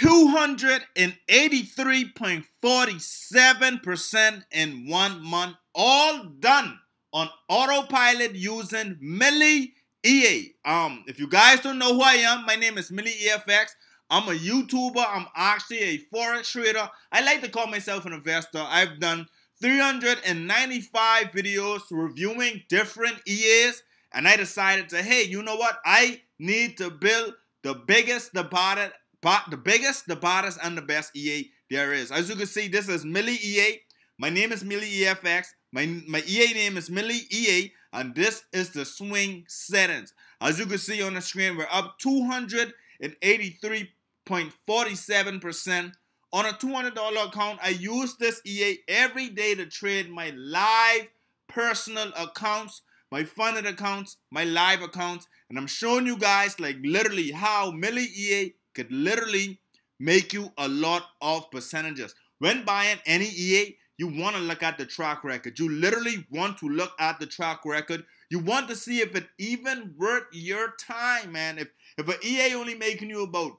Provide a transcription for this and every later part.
283.47% in one month, all done on autopilot using Millie EA. Um, if you guys don't know who I am, my name is Millie EFX. I'm a YouTuber. I'm actually a forex trader. I like to call myself an investor. I've done 395 videos reviewing different EAs, and I decided to, hey, you know what? I need to build the biggest deposit but the biggest, the baddest, and the best EA there is. As you can see, this is Millie EA. My name is Millie EFX. My, my EA name is Millie EA, and this is the swing settings. As you can see on the screen, we're up 283.47%. On a $200 account, I use this EA every day to trade my live personal accounts, my funded accounts, my live accounts, and I'm showing you guys like literally how Millie EA could literally make you a lot of percentages. When buying any EA, you want to look at the track record. You literally want to look at the track record. You want to see if it even worth your time, man. If if an EA only making you about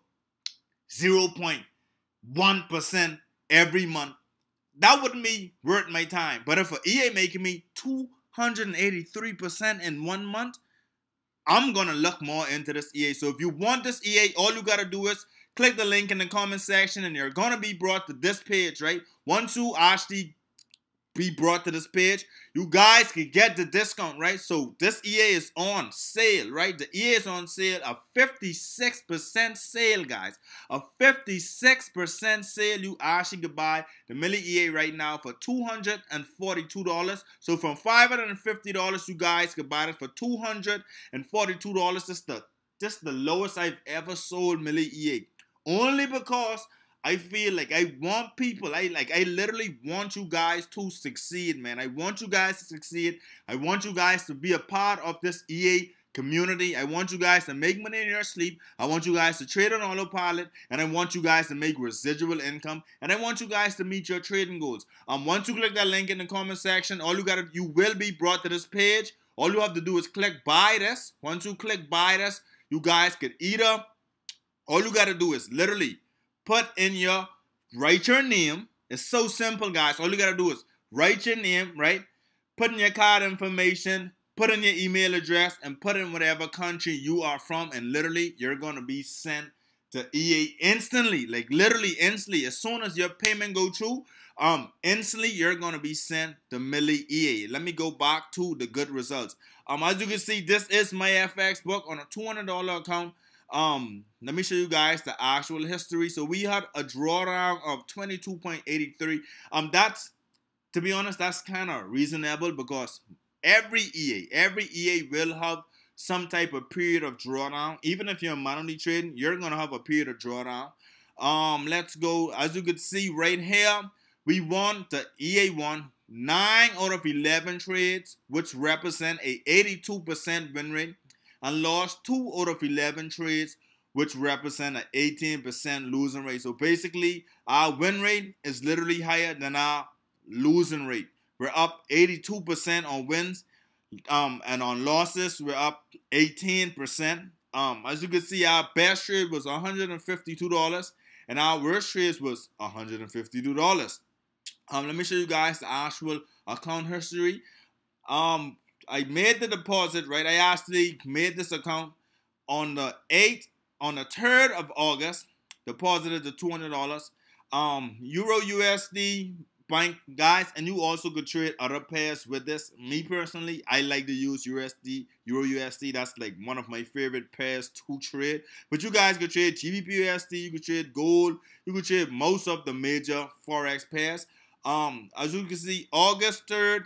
0.1% every month, that wouldn't be worth my time. But if an EA making me 283% in one month, I'm gonna look more into this EA. So if you want this EA, all you gotta do is click the link in the comment section and you're gonna be brought to this page, right? One, two, Ashti be brought to this page, you guys can get the discount, right? So this EA is on sale, right? The EA is on sale, a 56% sale, guys. A 56% sale you actually can buy the Millie EA right now for $242. So from $550, you guys can buy it for $242. This is the, this is the lowest I've ever sold Millie EA. Only because I feel like I want people. I like I literally want you guys to succeed, man. I want you guys to succeed. I want you guys to be a part of this EA community. I want you guys to make money in your sleep. I want you guys to trade on autopilot. And I want you guys to make residual income. And I want you guys to meet your trading goals. Um, once you click that link in the comment section, all you gotta you will be brought to this page. All you have to do is click buy this. Once you click buy this, you guys can either all you gotta do is literally put in your write your name. It's so simple, guys. All you gotta do is write your name, right? Put in your card information, put in your email address, and put in whatever country you are from, and literally you're gonna be sent to EA instantly. Like literally instantly. As soon as your payment go through, um, instantly you're gonna be sent the Millie EA. Let me go back to the good results. Um, as you can see, this is my FX book on a $200 account. Um, let me show you guys the actual history. So we had a drawdown of 22.83. Um, that's to be honest, that's kind of reasonable because every EA, every EA will have some type of period of drawdown. Even if you're manually trading, you're gonna have a period of drawdown. Um, let's go. As you can see right here, we won the EA won nine out of 11 trades, which represent a 82% win rate and lost 2 out of 11 trades, which represent an 18% losing rate. So basically, our win rate is literally higher than our losing rate. We're up 82% on wins, um, and on losses, we're up 18%. Um, as you can see, our best trade was $152, and our worst trade was $152. Um, let me show you guys the actual account history. Um, I made the deposit, right? I actually made this account on the 8th, on the 3rd of August, deposited the $200. Um, Euro USD bank guys, and you also could trade other pairs with this. Me personally, I like to use USD, Euro USD. That's like one of my favorite pairs to trade. But you guys could trade GBP USD, you could trade gold, you could trade most of the major forex pairs. Um, as you can see, August 3rd,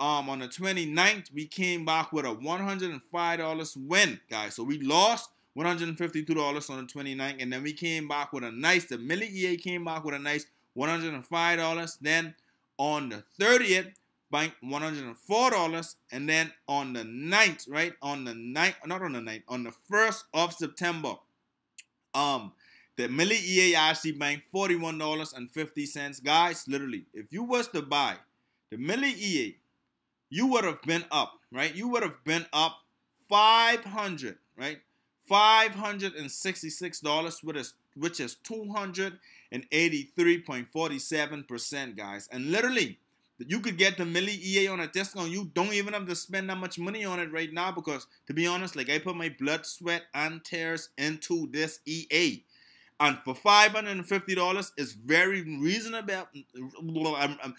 Um, on the 29th, we came back with a $105 win, guys. So we lost $152 on the 29th, and then we came back with a nice, the Millie EA came back with a nice $105. Then on the 30th, bank $104 and then on the 9th right on the 9th not on the 9th on the 1st of september um the Millie EA actually banked $41.50 guys literally if you was to buy the Millie EA you would have been up, right? You would have been up 500, right? $566, which is, which is 283.47%, guys. And literally, you could get the Millie EA on a discount. You don't even have to spend that much money on it right now because, to be honest, like I put my blood, sweat, and tears into this EA. And for $550, it's very reasonable. I'm, I'm,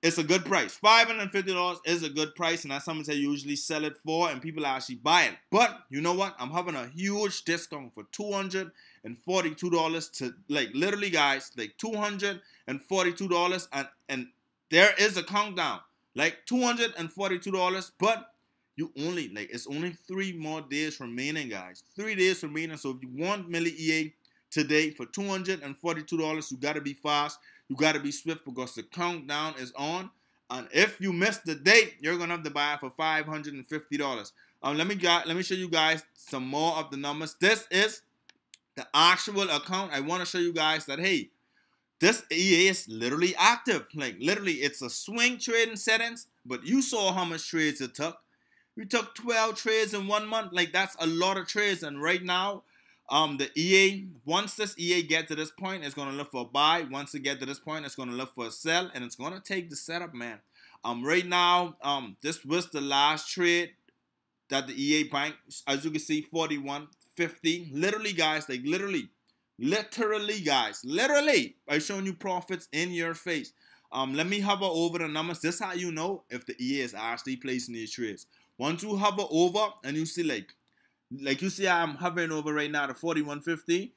it's a good price. Five hundred and fifty dollars is a good price, and that's something they usually sell it for, and people are actually buying. But you know what? I'm having a huge discount for two hundred and forty-two dollars to like literally, guys, like two hundred and forty-two dollars, and and there is a countdown, like two hundred and forty-two dollars, but you only like it's only three more days remaining, guys. Three days remaining. So if you want Millie EA today for two hundred and forty-two dollars, you gotta be fast. You got to be swift because the countdown is on. And if you miss the date, you're gonna have to buy it for five hundred and fifty dollars. Um, let me let me show you guys some more of the numbers. This is the actual account. I want to show you guys that hey, this EA is literally active. Like literally, it's a swing trading settings. But you saw how much trades it took. We took 12 trades in one month. Like that's a lot of trades. And right now, um, the EA, once this EA get to this point, it's going to look for a buy. Once it get to this point, it's going to look for a sell, and it's going to take the setup, man. Um, right now, um, this was the last trade that the EA Bank, as you can see, 41, 50. Literally, guys, like literally, literally, guys, literally, i showing you profits in your face. Um, let me hover over the numbers. This how you know if the EA is actually placing these trades. Once you hover over and you see like like you see, I'm hovering over right now the 4150,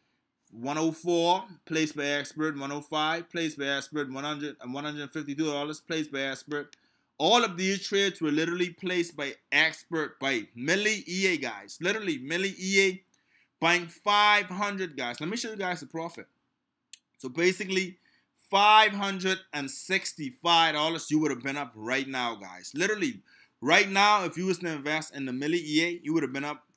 104 placed by expert, 105 placed by expert, 100 and 152 dollars placed by expert. All of these trades were literally placed by expert by Millie EA guys, literally Millie EA buying 500 guys. Let me show you guys the profit. So basically. $565 you would have been up right now guys literally right now if you was to invest in the milli ea you would have been up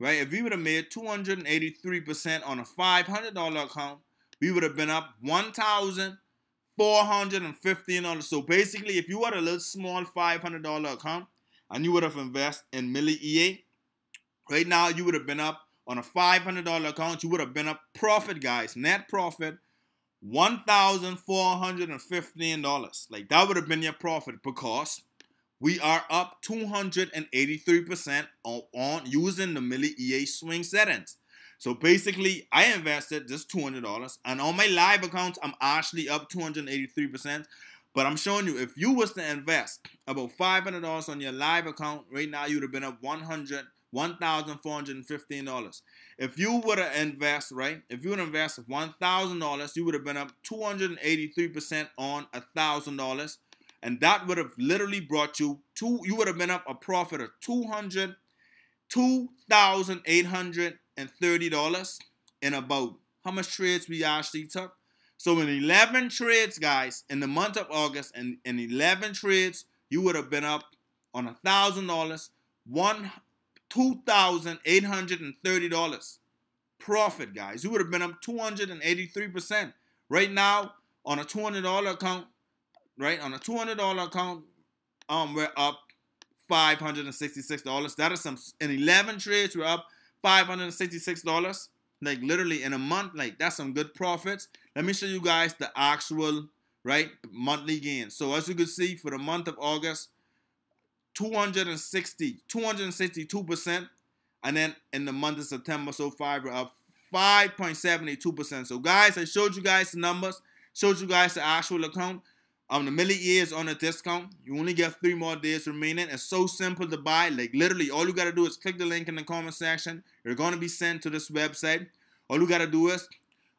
right? If we would have made 283% on a $500 account, we would have been up $1,415. So basically, if you had a little small $500 account and you would have invested in Millie EA, right now you would have been up on a $500 account, you would have been up profit, guys, net profit. $1,415. Like that would have been your profit because we are up 283% on, on using the Millie EA swing settings. So basically, I invested just $200, and on my live accounts, I'm actually up 283%. But I'm showing you, if you was to invest about $500 on your live account right now, you'd have been up 100, $1,415. If you would have invest, right? If you would invest $1,000, you would have been up 283% on $1,000 and that would have literally brought you two. You would have been up a profit of two hundred, two thousand eight hundred and thirty dollars in about how much trades we actually took. So in eleven trades, guys, in the month of August, and in, in eleven trades, you would have been up on a thousand dollars, one two thousand eight hundred and thirty dollars profit, guys. You would have been up two hundred and eighty three percent right now on a two hundred dollar account right? On a $200 account, um, we're up $566. That is some, in 11 trades, we're up $566. Like literally in a month, like that's some good profits. Let me show you guys the actual, right, monthly gain. So as you can see, for the month of August, 260, 262%. And then in the month of September, so far, we're up 5.72%. So guys, I showed you guys the numbers, showed you guys the actual account on um, the Millie is on a discount. You only get three more days remaining. It's so simple to buy. Like literally, all you gotta do is click the link in the comment section. You're gonna be sent to this website. All you gotta do is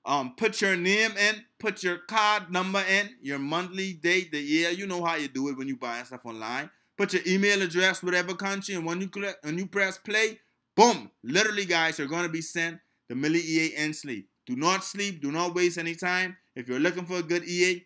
um, put your name in, put your card number in, your monthly date, the year. You know how you do it when you buy stuff online. Put your email address, whatever country, and when you click and you press play, boom! Literally, guys, you're gonna be sent the Millie EA and sleep. Do not sleep. Do not waste any time. If you're looking for a good EA,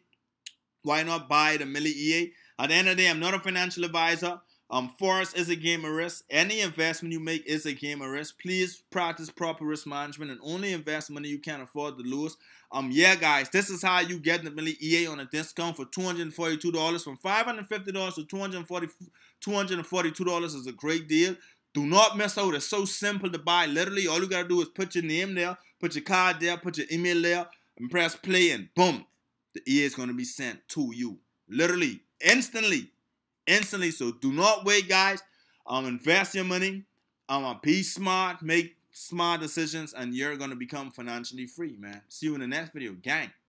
why not buy the Millie EA? At the end of the day, I'm not a financial advisor. Um, Forex is a game of risk. Any investment you make is a game of risk. Please practice proper risk management and only invest money you can afford to lose. Um, yeah, guys, this is how you get the Millie EA on a discount for $242 from $550 to $240, $242 is a great deal. Do not miss out. It's so simple to buy. Literally, all you gotta do is put your name there, put your card there, put your email there, and press play, and boom, the ear is going to be sent to you. Literally, instantly. Instantly. So do not wait, guys. Um, invest your money. Um, uh, be smart. Make smart decisions. And you're going to become financially free, man. See you in the next video, gang.